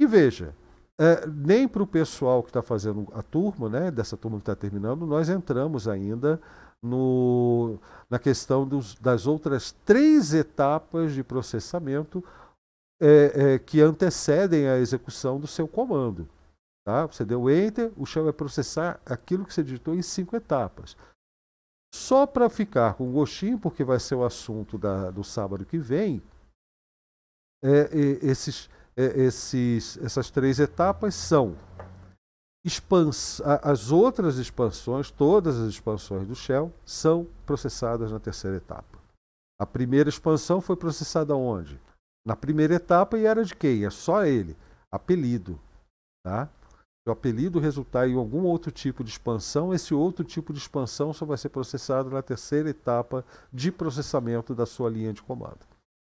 E veja, é, nem para o pessoal que está fazendo a turma, né, dessa turma que está terminando, nós entramos ainda no, na questão dos, das outras três etapas de processamento é, é, que antecedem a execução do seu comando. Tá? Você deu Enter, o Shell vai processar aquilo que você digitou em cinco etapas. Só para ficar com gostinho, porque vai ser o assunto da, do sábado que vem, é, esses é, esses, essas três etapas são expans, as outras expansões, todas as expansões do Shell são processadas na terceira etapa. A primeira expansão foi processada onde? Na primeira etapa e era de quem? É só ele, apelido. Tá? Se o apelido resultar em algum outro tipo de expansão, esse outro tipo de expansão só vai ser processado na terceira etapa de processamento da sua linha de comando.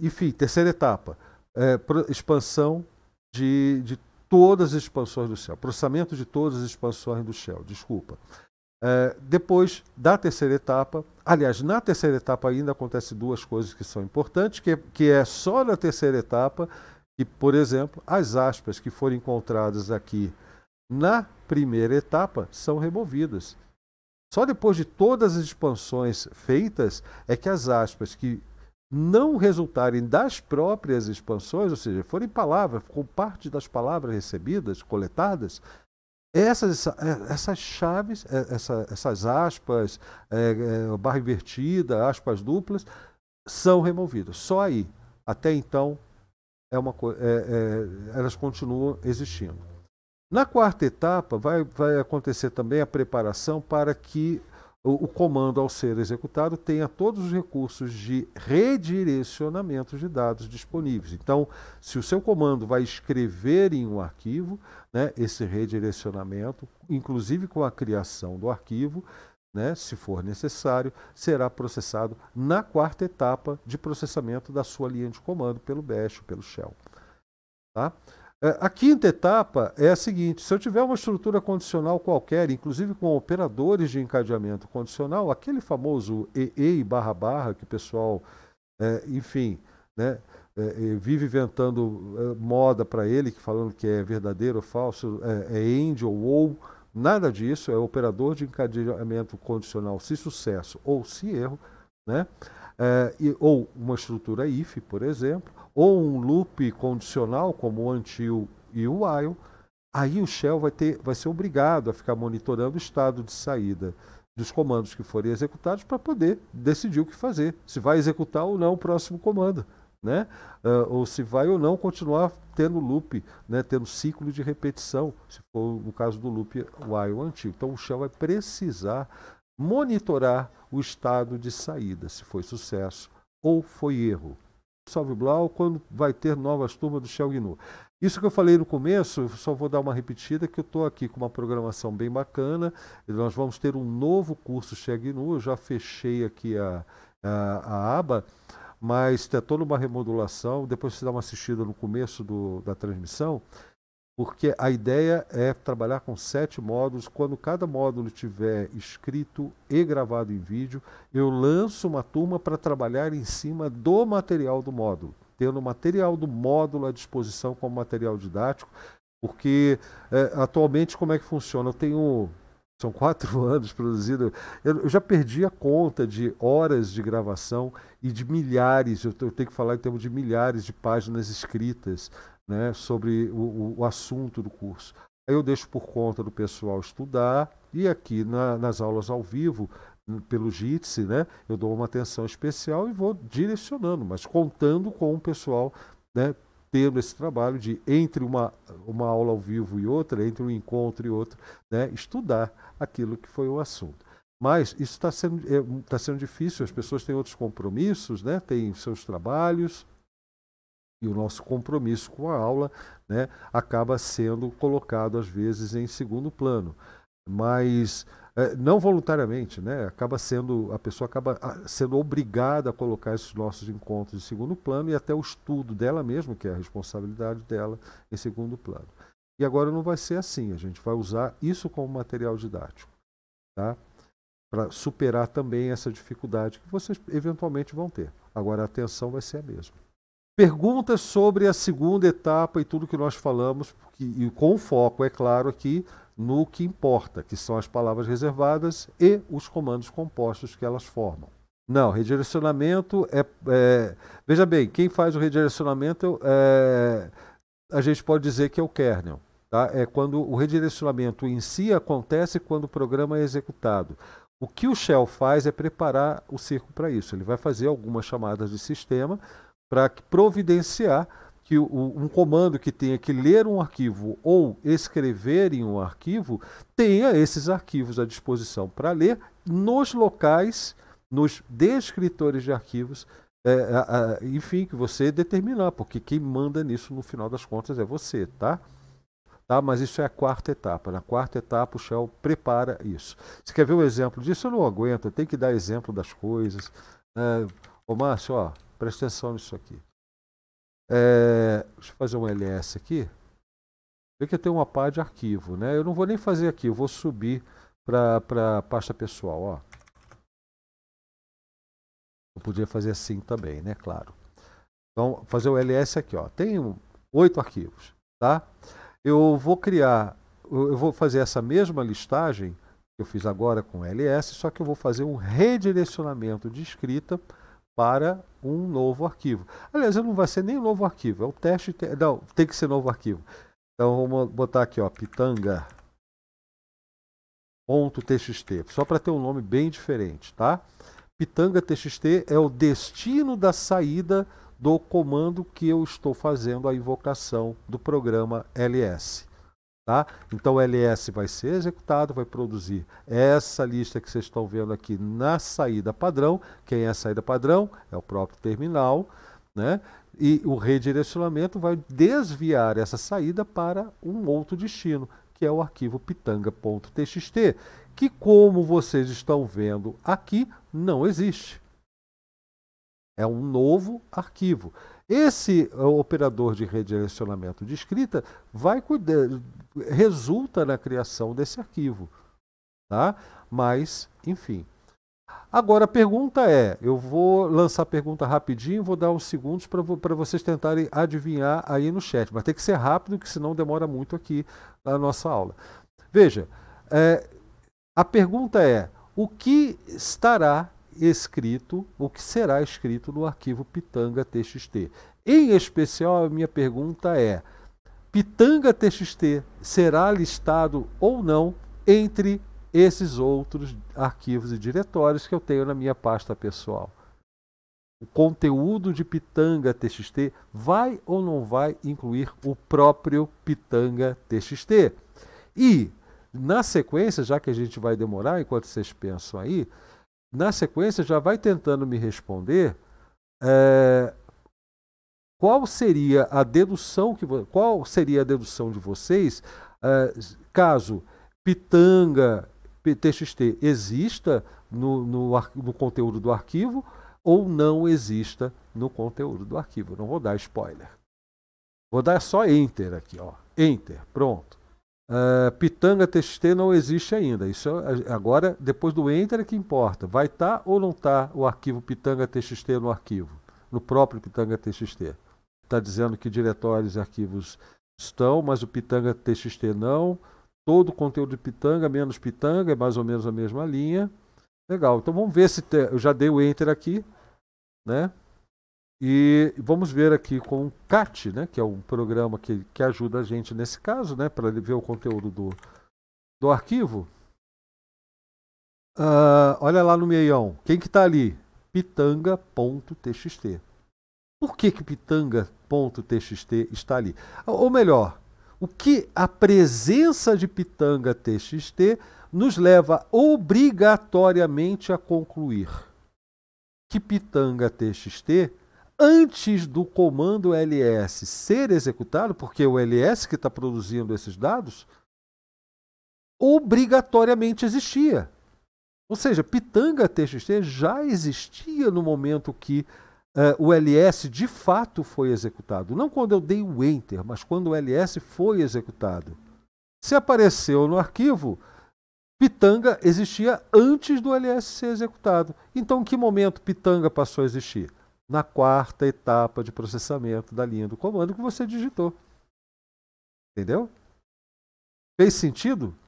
Enfim, terceira etapa é, expansão de, de todas as expansões do céu processamento de todas as expansões do céu desculpa. É, depois da terceira etapa, aliás, na terceira etapa ainda acontece duas coisas que são importantes, que, que é só na terceira etapa que, por exemplo, as aspas que foram encontradas aqui na primeira etapa são removidas. Só depois de todas as expansões feitas é que as aspas que não resultarem das próprias expansões, ou seja, forem palavras, com parte das palavras recebidas, coletadas, essas, é, essas chaves, é, essa, essas aspas, é, é, barra invertida, aspas duplas, são removidas. Só aí. Até então, é uma, é, é, elas continuam existindo. Na quarta etapa, vai, vai acontecer também a preparação para que o, o comando, ao ser executado, tenha todos os recursos de redirecionamento de dados disponíveis. Então, se o seu comando vai escrever em um arquivo, né, esse redirecionamento, inclusive com a criação do arquivo, né, se for necessário, será processado na quarta etapa de processamento da sua linha de comando pelo Bash, pelo Shell. Tá? É, a quinta etapa é a seguinte: se eu tiver uma estrutura condicional qualquer, inclusive com operadores de encadeamento condicional, aquele famoso EE barra barra que o pessoal, é, enfim, né, é, é vive inventando é, moda para ele, que falando que é verdadeiro ou falso, é, é end ou ou, nada disso, é operador de encadeamento condicional, se sucesso ou se erro, né? Eh, e, ou uma estrutura if, por exemplo, ou um loop condicional como o until e o while, aí o shell vai, ter, vai ser obrigado a ficar monitorando o estado de saída dos comandos que forem executados para poder decidir o que fazer, se vai executar ou não o próximo comando, né? Uh, ou se vai ou não continuar tendo loop, né? tendo ciclo de repetição, se for no caso do loop while antigo, Então o shell vai precisar monitorar o estado de saída, se foi sucesso ou foi erro. Salve Blau, quando vai ter novas turmas do Shell GNU? Isso que eu falei no começo, só vou dar uma repetida, que eu estou aqui com uma programação bem bacana. Nós vamos ter um novo curso Shell GNU, eu já fechei aqui a, a, a aba, mas tem tá, toda uma remodulação. Depois você dá uma assistida no começo do, da transmissão porque a ideia é trabalhar com sete módulos. Quando cada módulo tiver escrito e gravado em vídeo, eu lanço uma turma para trabalhar em cima do material do módulo, tendo o material do módulo à disposição como material didático, porque é, atualmente como é que funciona? Eu tenho são quatro anos produzido. Eu, já perdi a conta de horas de gravação e de milhares, eu, tenho que falar em termos de milhares de páginas escritas né, sobre o, o assunto do curso. Aí eu deixo por conta do pessoal estudar e aqui na, nas aulas ao vivo, pelo Jitsi, né, eu dou uma atenção especial e vou direcionando, mas contando com o pessoal né, tendo esse trabalho de, entre uma, uma aula ao vivo e outra, entre um encontro e outro, né, estudar aquilo que foi o assunto. Mas isso está sendo, é, tá sendo difícil, as pessoas têm outros compromissos, né, têm seus trabalhos, e o nosso compromisso com a aula né, acaba sendo colocado, às vezes, em segundo plano. Mas eh, não voluntariamente, né? Acaba sendo a pessoa acaba ah, sendo obrigada a colocar esses nossos encontros em segundo plano e até o estudo dela mesma, que é a responsabilidade dela, em segundo plano. E agora não vai ser assim. A gente vai usar isso como material didático, tá? Para superar também essa dificuldade que vocês eventualmente vão ter. Agora a atenção vai ser a mesma perguntas sobre a segunda etapa e tudo que nós falamos, e com foco, é claro, aqui no que importa, que são as palavras reservadas e os comandos compostos que elas formam. Não, redirecionamento é. é veja bem, quem faz o redirecionamento é, a gente pode dizer que é o kernel. Tá? É quando o redirecionamento em si acontece quando o programa é executado. O que o shell faz é preparar o circo para isso. Ele vai fazer algumas chamadas de sistema para providenciar que um comando que tenha que ler um arquivo ou escrever em um arquivo tenha esses arquivos à disposição para ler nos locais, nos descritores de arquivos, é, é, enfim, que você determinar, porque quem manda nisso no final das contas é você, tá? Tá, mas isso é a quarta etapa. Na quarta etapa, o Shell prepara isso. Você quer ver um exemplo disso? Eu não aguento, eu tenho que dar exemplo das coisas. É, ô, Márcio, ó, Presta atenção nisso aqui. É, deixa eu fazer um LS aqui. Vê que eu tenho uma pá de arquivo, né? Eu não vou nem fazer aqui, eu vou subir para a pasta pessoal, ó. Eu podia fazer assim também, né? Claro. Então, fazer o LS aqui, ó. Tem oito arquivos, tá? Eu vou criar, eu vou fazer essa mesma listagem que eu fiz agora com LS, só que eu vou fazer um redirecionamento de escrita para um novo arquivo. Aliás, não vai ser nem um novo arquivo, é o teste. Te... Não, tem que ser novo arquivo. Então vamos botar aqui, ó, pitanga.txt, só para ter um nome bem diferente, tá? Pitanga.txt é o destino da saída do comando que eu estou fazendo a invocação do programa ls. Tá? Então, o LS vai ser executado, vai produzir essa lista que vocês estão vendo aqui na saída padrão. Quem é a saída padrão? É o próprio terminal. Né? E o redirecionamento vai desviar essa saída para um outro destino, que é o arquivo pitanga.txt, que, como vocês estão vendo aqui, não existe. É um novo arquivo. Esse eh, operador de redirecionamento de escrita vai cuidar, resulta na criação desse arquivo. Tá? Mas, enfim. Agora a pergunta é: eu vou lançar a pergunta rapidinho, vou dar uns segundos para vocês tentarem adivinhar aí no chat, mas tem que ser rápido, que senão demora muito aqui a nossa aula. Veja, é, a pergunta é: o que estará escrito, o que será escrito no arquivo pitanga.txt. Em especial, a minha pergunta é: pitanga.txt será listado ou não entre esses outros arquivos e diretórios que eu tenho na minha pasta pessoal? O conteúdo de pitanga.txt vai ou não vai incluir o próprio pitanga.txt? E na sequência, já que a gente vai demorar enquanto vocês pensam aí, na sequência, já vai tentando me responder é, qual seria a dedução que qual seria a dedução de vocês é, caso Pitanga TXT exista no, no, no, conteúdo do arquivo ou não exista no conteúdo do arquivo. não vou dar spoiler. Vou dar só Enter aqui, ó. Enter, pronto. Uh, pitanga TXT não existe ainda. Isso é, é, agora, depois do Enter é que importa. Vai estar tá ou não está o arquivo Pitanga TXT no arquivo, no próprio Pitanga TXT. Está tá dizendo que diretórios e arquivos estão, mas o Pitanga TXT não. Todo o conteúdo de Pitanga, menos Pitanga, é mais ou menos a mesma linha. Legal, então vamos ver se. Te... Eu já dei o Enter aqui, né? E vamos ver aqui com o CAT, né, que é um programa que, que ajuda a gente nesse caso, né, para ver o conteúdo do, do arquivo. Uh, olha lá no meião, quem que está ali? pitanga.txt. Por que, que pitanga.txt está ali? Ah, ou melhor, o que a presença de pitanga.txt nos leva obrigatoriamente a concluir? Que pitanga.txt antes do comando LS ser executado, porque é o LS que está produzindo esses dados, obrigatoriamente existia. Ou seja, Pitanga TXT já existia no momento que uh, o LS de fato foi executado. Não quando eu dei o Enter, mas quando o LS foi executado. Se apareceu no arquivo, Pitanga existia antes do LS ser executado. Então, em que momento Pitanga passou a existir? na quarta etapa de processamento da linha do comando que você digitou. Entendeu? Fez sentido?